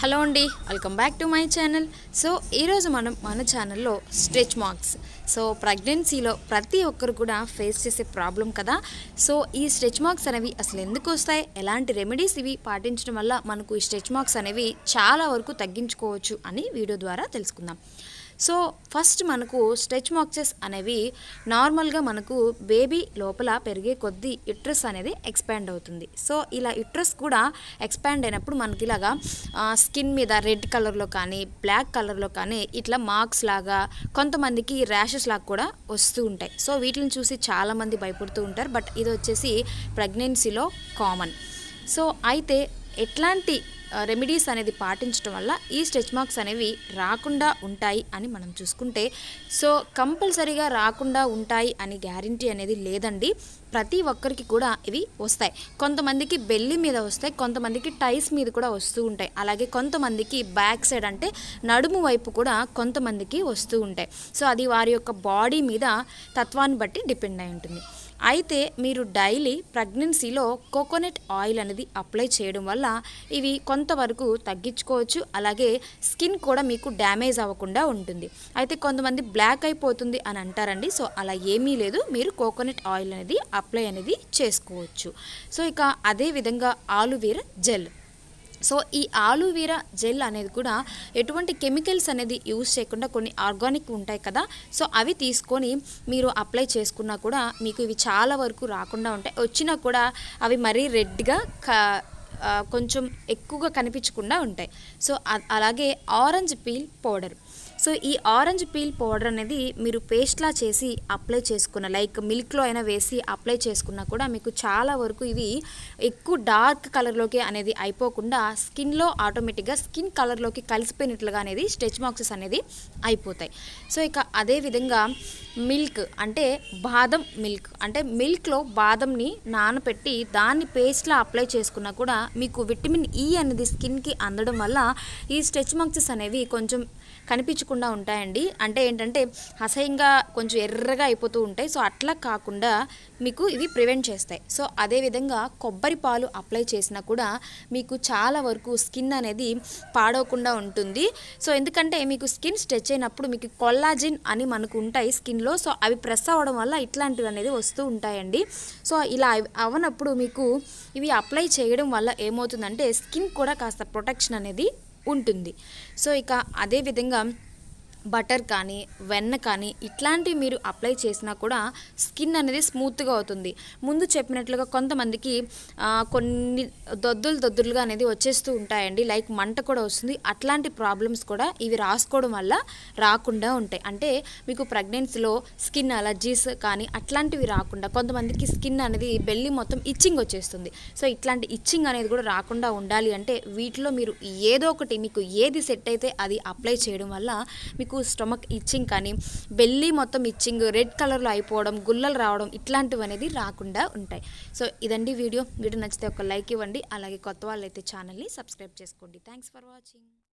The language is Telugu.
హలో అండి welcome back to my channel so ఈరోజు మనం మన ఛానల్లో స్ట్రెచ్ మార్క్స్ సో ప్రెగ్నెన్సీలో ప్రతి ఒక్కరు కూడా ఫేస్ చేసే ప్రాబ్లం కదా సో ఈ స్ట్రెచ్ మార్క్స్ అనేవి అసలు ఎందుకు వస్తాయి ఎలాంటి రెమెడీస్ ఇవి పాటించడం వల్ల మనకు ఈ స్ట్రెచ్ మార్క్స్ అనేవి చాలా వరకు తగ్గించుకోవచ్చు అని వీడియో ద్వారా తెలుసుకుందాం సో ఫస్ట్ మనకు స్ట్రెచ్ మార్క్సెస్ అనేవి నార్మల్గా మనకు బేబీ లోపల పెరిగే కొద్దీ యుట్రస్ అనేది ఎక్స్పాండ్ అవుతుంది సో ఇలా యుట్రస్ కూడా ఎక్స్పాండ్ అయినప్పుడు మనకి ఇలాగా స్కిన్ మీద రెడ్ కలర్లో కానీ బ్లాక్ కలర్లో కానీ ఇట్లా మార్క్స్ లాగా కొంతమందికి ర్యాషెస్ లాగా కూడా వస్తూ ఉంటాయి సో వీటిని చూసి చాలామంది భయపడుతూ ఉంటారు బట్ ఇది వచ్చేసి ప్రెగ్నెన్సీలో కామన్ సో అయితే ఎట్లాంటి రెమెడీస్ అనేది పాటించడం వల్ల ఈ స్ట్రెచ్ మార్క్స్ అనేవి రాకుండా ఉంటాయి అని మనం చూసుకుంటే సో కంపల్సరీగా రాకుండా ఉంటాయి అని గ్యారంటీ అనేది లేదండి ప్రతి ఒక్కరికి కూడా ఇవి వస్తాయి కొంతమందికి బెల్లి మీద వస్తాయి కొంతమందికి టైస్ మీద కూడా వస్తూ ఉంటాయి అలాగే కొంతమందికి బ్యాక్ సైడ్ అంటే నడుము వైపు కూడా కొంతమందికి వస్తూ ఉంటాయి సో అది వారి యొక్క బాడీ మీద తత్వాన్ని బట్టి డిపెండ్ అయి ఉంటుంది అయితే మీరు డైలీ ప్రెగ్నెన్సీలో కోకోనట్ ఆయిల్ అనేది అప్లై చేయడం వల్ల ఇవి కొంతవరకు తగ్గించుకోవచ్చు అలాగే స్కిన్ కూడా మీకు డ్యామేజ్ అవ్వకుండా ఉంటుంది అయితే కొంతమంది బ్లాక్ అయిపోతుంది అని అంటారండి సో అలా ఏమీ లేదు మీరు కోకోనట్ ఆయిల్ అనేది అప్లై అనేది చేసుకోవచ్చు సో ఇక అదే విధంగా ఆలువీర జెల్ సో ఈ ఆలూవీరా జెల్ అనేది కూడా ఎటువంటి కెమికల్స్ అనేది యూజ్ చేయకుండా కొన్ని ఆర్గానిక్ ఉంటాయి కదా సో అవి తీసుకొని మీరు అప్లై చేసుకున్నా కూడా మీకు ఇవి చాలా వరకు రాకుండా ఉంటాయి వచ్చినా కూడా అవి మరీ రెడ్గా కొంచెం ఎక్కువగా కనిపించకుండా ఉంటాయి సో అలాగే ఆరెంజ్ పీల్ పౌడర్ సో ఈ ఆరెంజ్ పీల్ పౌడర్ అనేది మీరు పేస్ట్లా చేసి అప్లై చేసుకున్న లైక్ మిల్క్లో అయినా వేసి అప్లై చేసుకున్నా కూడా మీకు చాలా వరకు ఇవి ఎక్కువ డార్క్ కలర్లోకి అనేది అయిపోకుండా స్కిన్లో ఆటోమేటిక్గా స్కిన్ కలర్లోకి కలిసిపోయినట్లుగా అనేది స్ట్రెచ్ మార్క్సెస్ అనేది అయిపోతాయి సో ఇక అదేవిధంగా మిల్క్ అంటే బాదం మిల్క్ అంటే మిల్క్లో బాదంని నానపెట్టి దాన్ని పేస్ట్లా అప్లై చేసుకున్నా కూడా మీకు విటమిన్ ఈ e అనేది స్కిన్కి అందడం వల్ల ఈ స్టెచ్ మార్క్సెస్ అనేవి కొంచెం కనిపించు కనిపించకుండా ఉంటాయండి అంటే ఏంటంటే అసహ్యంగా కొంచెం ఎర్రగా అయిపోతూ ఉంటాయి సో అట్లా కాకుండా మీకు ఇవి ప్రివెంట్ చేస్తాయి సో అదేవిధంగా కొబ్బరి పాలు అప్లై చేసినా కూడా మీకు చాలా వరకు స్కిన్ అనేది పాడవకుండా ఉంటుంది సో ఎందుకంటే మీకు స్కిన్ స్ట్రెచ్ అయినప్పుడు మీకు కొల్లాజిన్ అని మనకు ఉంటాయి స్కిన్లో సో అవి ప్రెస్ అవ్వడం వల్ల ఇట్లాంటివి అనేది వస్తూ ఉంటాయండి సో ఇలా అవనప్పుడు మీకు ఇవి అప్లై చేయడం వల్ల ఏమవుతుందంటే స్కిన్ కూడా కాస్త ప్రొటెక్షన్ అనేది ఉంటుంది సో ఇక అదేవిధంగా బటర్ కానీ వెన్న కానీ ఇట్లాంటివి మీరు అప్లై చేసినా కూడా స్కిన్ అనేది స్మూత్గా అవుతుంది ముందు చెప్పినట్లుగా కొంతమందికి కొన్ని దొద్దులు దొద్దులుగా అనేది వచ్చేస్తూ ఉంటాయండి లైక్ మంట కూడా వస్తుంది అట్లాంటి ప్రాబ్లమ్స్ కూడా ఇవి రాసుకోవడం వల్ల రాకుండా ఉంటాయి అంటే మీకు ప్రెగ్నెన్సీలో స్కిన్ అలర్జీస్ కానీ అట్లాంటివి రాకుండా కొంతమందికి స్కిన్ అనేది బెల్లి మొత్తం ఇచ్చింగ్ వచ్చేస్తుంది సో ఇట్లాంటి ఇచ్చింగ్ అనేది కూడా రాకుండా ఉండాలి అంటే వీటిలో మీరు ఏదో ఒకటి మీకు ఏది సెట్ అయితే అది అప్లై చేయడం వల్ల మీకు మీకు స్టమక్ ఇచ్చింగ్ కానీ బెల్లి మొత్తం ఇచ్చింగ్ రెడ్ కలర్లో అయిపోవడం గుల్లలు రావడం ఇట్లాంటివి అనేది రాకుండా ఉంటాయి సో ఇదండి వీడియో వీడియో నచ్చితే ఒక లైక్ ఇవ్వండి అలాగే కొత్త వాళ్ళు అయితే ఛానల్ని సబ్స్క్రైబ్ చేసుకోండి థ్యాంక్స్ ఫర్ వాచింగ్